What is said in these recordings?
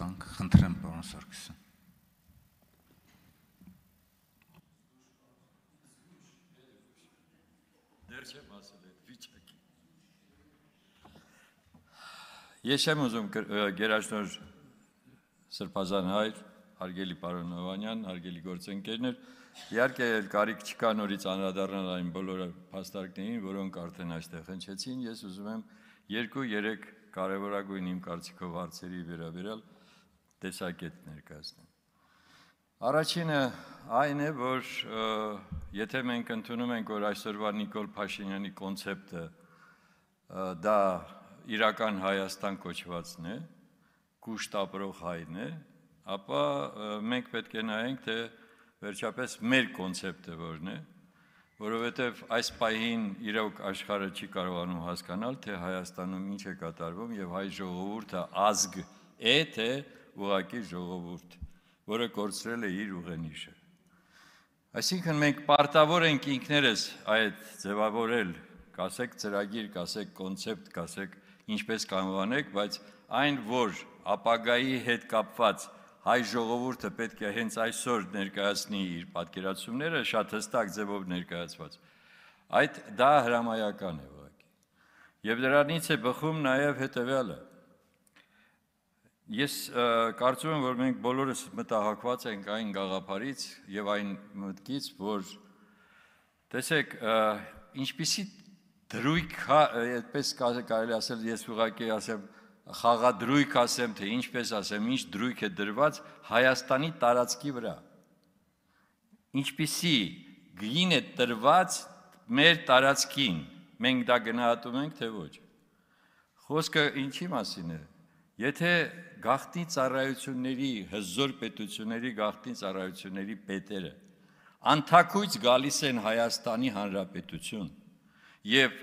տանք, խնդրեմ պարոն Սարգսյան։ Դեր չեմ ասել այդ վիճակի։ Ես եմ ուզում գերաշնոր Սրբազան հայր, հարգելի պարոն Նովանյան, հարգելի գործընկերներ, իհարկե կարիք չկա նորից անդրադառնալ այն բոլոր փաստարկներին, որոնք արդեն այստեղ հնչեցին։ Ես ուզում եմ 2-3 կարևորագույն իմ կարծիքով հարցերի վերաբերյալ տեսակետ ներկայացնեմ։ Առաջինը այն է, որ եթե մենք ընդունում ենք, որ այսօրվա Նիկոլ Փաշինյանի կոնցեպտը դա իրական Հայաստան կոչվածն է, կուշտ ապրող հայն է, ապա մենք պետք է նայենք, թե վերջապես մեր կոնցեպտը որն է, որովհետև այս պահին իրոք աշխարհը չի կարողանում հասկանալ, թե Հայաստանում ինչ է կատարվում եւ հայ ժողովուրդը ազգ է, թե ուղակի ժողովուրդ, որը կորցրել է իր ուղենիշը։ Այսինքն մենք պարտավոր ենք ինքներս այդ ձևավորել, կասեք ծրագիր, կասեք կոնցեպտ, կասեք ինչպես կանվանեք, բայց այն, որ ապագայի հետ կապված հայ ժողովուրդը պետք է հենց այսօր ներկայացնի իր պատկերացումները շատ հստակ ձևով ներկայացված։ Այդ դա հրամայական է ուղղակի։ Եվ դրանից է բխում նաև հետևյալը Ես կարծում եմ, որ մենք բոլորս մտահակված ենք այն գաղափարից եւ այն մտքից, որ տեսեք, ինչպիսի դրույք, հա, այդպես կարելի ասել, ես ուղղակի ասեմ, խաղադրույք ասեմ, թե ինչպես ասեմ, ինչ դրույք է դրված Հայաստանի տարածքի վրա։ Ինչպիսի գին է տրված մեր տարածքին։ Մենք դա գնահատում ենք, թե ոչ։ Խոսքը ինչի մասին է Եթե գախտի ծառայությունների, հզոր պետությունների գախտի ծառայությունների պետերը անթակույց գալիս են Հայաստանի Հանրապետություն եւ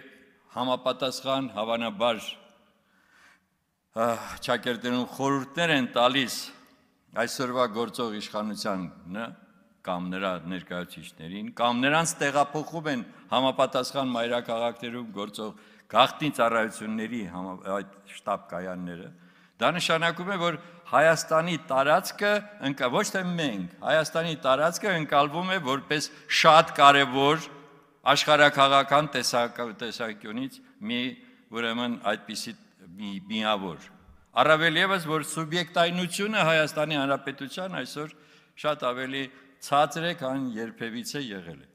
համապատասխան հավանաբար ճակերտերում խորհուրդներ են տալիս այսօրվա գործող իշխանության կամ նրա ներկայացուցիչներին կամ նրանց տեղափոխում են համապատասխան մայրաքաղաքներում գործող գախտին ծառայությունների այդ շտաբ կայանները Դա նշանակում է, որ Հայաստանի տարածքը ընկա ոչ թե մենք, Հայաստանի տարածքը ընկալվում է որպես շատ կարևոր աշխարհակաղական տեսակյունից մի ուրեմն այդպիսի մի միավոր։ Առավել եւս որ սուբյեկտայնությունը Հայաստանի Հանրապետության այսօր շատ ավելի ցածր է, քան երբևիցե եղել է։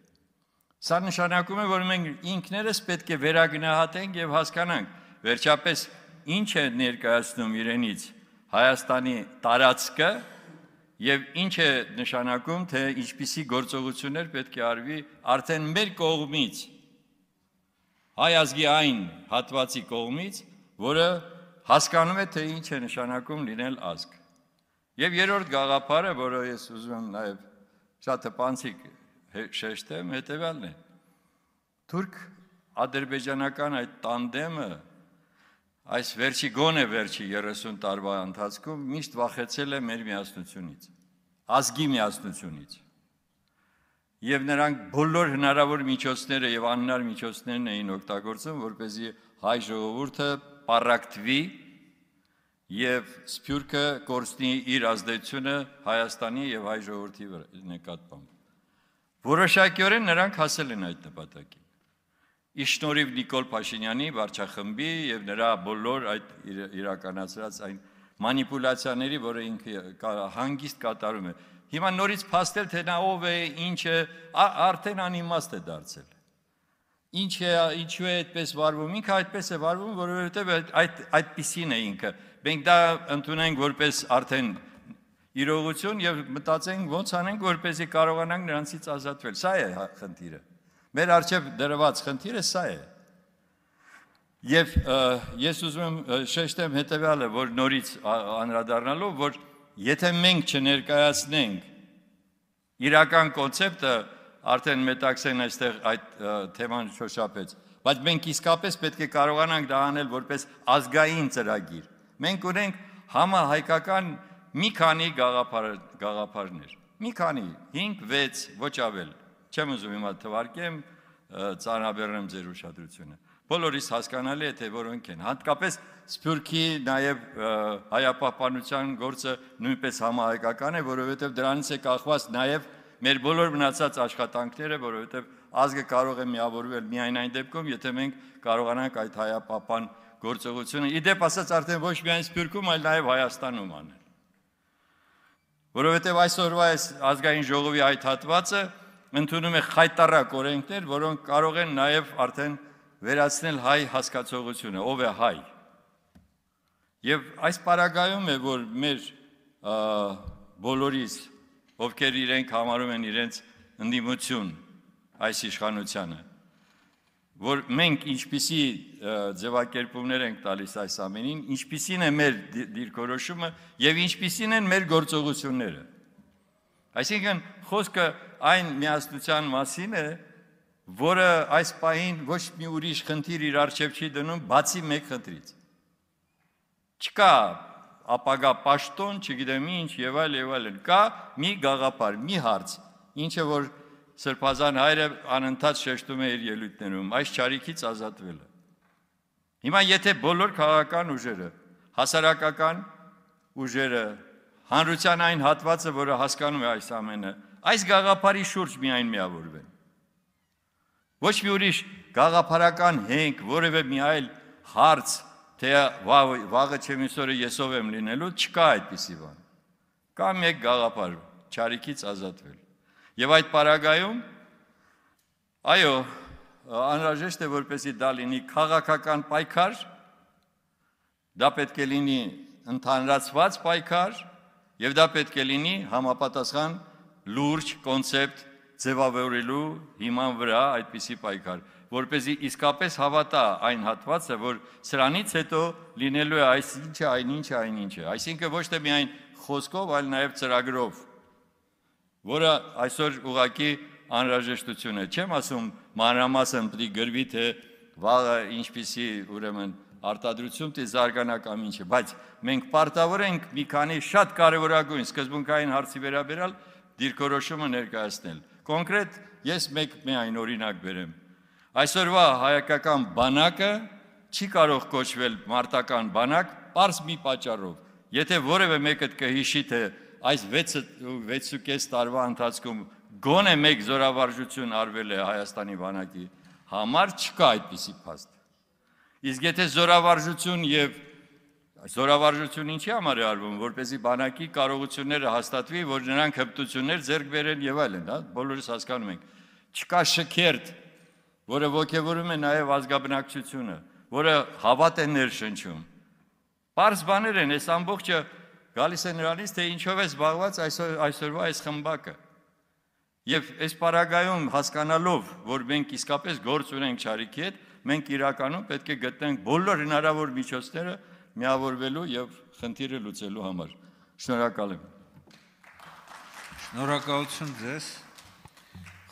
Սա նշանակում է, որ մենք ինքներս պետք է վերագնահատենք եւ հասկանանք, վերջապես ինչ է ներկայացնում իրենից Հայաստանի տարածքը եւ ինչ է նշանակում, թե ինչպիսի գործողություններ պետք է արվի արդեն մեր կողմից հայ ազգի այն հատվածի կողմից, որը հասկանում է, թե ինչ է նշանակում լինել ազգ։ Եվ երրորդ գաղափարը, որը ես ուզում եմ նաեւ շատ հպանցիկ շեշտեմ, հետեւյալն է։ Թուրք ադրբեջանական այդ տանդեմը այս վերջի գոնե վերջի 30 տարվա ընթացքում միշտ վախեցել է մեր միասնությունից, ազգի միասնությունից։ Եվ նրանք բոլոր հնարավոր միջոցները եւ անհնար միջոցներն էին օգտագործում, որ เป զի հայ ժողովուրդը պարակտվի եւ Սփյուռքը կորցնի իր ազդեցությունը Հայաստանի եւ հայ ժողովրդի նկատմամբ։ Որոշակիորեն նրանք հասել են այդ նպատակին։ Իշնորիվ Նիկոլ Փաշինյանի վարչախմբի եւ նրա բոլոր այդ իրականացրած այն մանիպուլյացիաների, որը ինքը հանգիստ կատարում է։ Հիմա նորից փաստել թե նա ով է, ինչ է, արդեն անիմաստ է դարձել։ Ինչ է, ինչու է այդպես վարվում։ Ինքը այդպես է վարվում, որովհետեւ այդ այդ այդպեսին է ինքը։ Մենք դա ընդունենք որպես արդեն իրողություն եւ մտածենք ոնց անենք, որպեսզի կարողանանք նրանցից ազատվել։ Սա է խնդիրը։ Մեր արջև դրված խնդիրը սա է։ Եվ ես ուզում եմ շեշտեմ հետևյալը, որ նորից անդրադառնալով, որ եթե մենք չներկայացնենք իրական կոնցեպտը, արդեն մետաքսեն այստեղ այդ թեման շոշափեց, բայց մենք իսկապես պետք է կարողանանք դա անել որպես ազգային ծրագիր։ Մենք ունենք համահայկական մի քանի գաղափար գաղափարներ։ Մի քանի 5-6 ոչ ավել։ Չեմ ուզում հիմա թվարկեմ, ծանրաբեռնեմ ձեր ուշադրությունը։ Բոլորիս հասկանալի է, թե որոնք են։ Հատկապես Սփյուռքի նաև հայապահպանության գործը նույնպես համահայկական է, որովհետև դրանից է կախված նաև մեր բոլոր մնացած աշխատանքները, որովհետև ազգը կարող է միավորվել միայն այն դեպքում, եթե մենք կարողանանք այդ հայապահպան գործողությունը իդեպ ասած արդեն ոչ միայն Սփյուռքում, այլ նաև Հայաստանում անել։ Որովհետև այսօրվա այս ազգային ժողովի այդ հատվածը ընդունում է խայտարակ օրենքներ, որոնք կարող են նաև արդեն վերացնել հայ հասկացողությունը, ով է հայ։ Եվ այս պարագայում է, որ մեր բոլորիս, ովքեր իրենք համարում են իրենց ընդդիմություն այս իշխանությանը, որ մենք ինչպիսի ձևակերպումներ ենք տալիս այս ամենին, ինչպիսին է մեր դիրքորոշումը եւ ինչպիսին են մեր գործողությունները։ Այսինքն խոսքը այն միասնության մասին է, որը այս պահին ոչ մի ուրիշ խնդիր իր արջև չի դնում, բացի մեկ խնդրից։ Չկա ապագա պաշտոն, չգիտեմ ինչ, եւ այլ եւ այլն։ Կա մի գաղափար, մի հարց, ինչը որ Սրբազան հայրը անընդհատ շեշտում է իր ելույթներում, այս ճարիքից ազատվելը։ Հիմա եթե բոլոր քաղաքական ուժերը, հասարակական ուժերը, հանրության այն հատվածը, որը հասկանում է այս ամենը, այս գաղափարի շուրջ միայն միավորվեն։ Ոչ մի ուրիշ գաղափարական հենք, որևէ մի այլ հարց, թե վաղը չէ միսօրը եսով եմ լինելու, չկա այդպիսի բան։ Կա մեկ գաղափար՝ ճարիքից ազատվել։ Եվ այդ պարագայում այո, անհրաժեշտ է որպեսի դա լինի քաղաքական պայքար, դա պետք է լինի ընդհանրացված պայքար, Եվ դա պետք է լինի համապատասխան լուրջ կոնցեպտ ձևավորելու հիման վրա այդպիսի պայքար, որ เป զի իսկապես հավատա այն հատվածը, որ սրանից հետո լինելու է այս ինչը, այն ինչը, այն ինչը։ Այսինքն ոչ թե միայն խոսքով, այլ նաև ծրագրով, որը այսօր ուղակի անհրաժեշտություն է։ Չեմ ասում մանրամասն պիտի գրվի թե վաղը ինչպիսի ուրեմն արտադրություն դե զարգանակ ամեն ինչը, բայց մենք պարտավոր ենք մի քանի շատ կարևորագույն սկզբունքային հարցի վերաբերալ դիրքորոշումը ներկայացնել։ Կոնկրետ ես մեկ միայն օրինակ բերեմ։ Այսօրվա հայկական բանակը չի կարող կոչվել մարտական բանակ པարս մի պատճառով։ Եթե որևէ մեկը կհիշի թե այս 6 6.5 տարվա ընթացքում գոնե մեկ զորավարժություն արվել է Հայաստանի բանակի համար չկա այդպիսի փաստ։ Իսկ եթե զորավարժություն եւ զորավարժություն ինչի համար է արվում, որպեսզի բանակի կարողությունները հաստատվի, որ նրանք հպտություններ ձեռք բերեն եւ այլն, հա, բոլորս հասկանում ենք։ Չկա շքերթ, որը ողջևորում է նաեւ ազգաբնակչությունը, որը հավատ է ներշնչում։ Պարզ բաներ են այս ամբողջը գալիս է նրանից, թե ինչով է զբաղված այսօր այսօրվա այս խմբակը։ Եվ այս պարագայում հասկանալով, որ մենք իսկապես գործ ունենք ճարիքի հետ, մենք իրականում պետք է գտնենք բոլոր հնարավոր միջոցները միավորվելու եւ խնդիրը լուծելու համար։ Շնորհակալ եմ։ Շնորհակալություն ձեզ։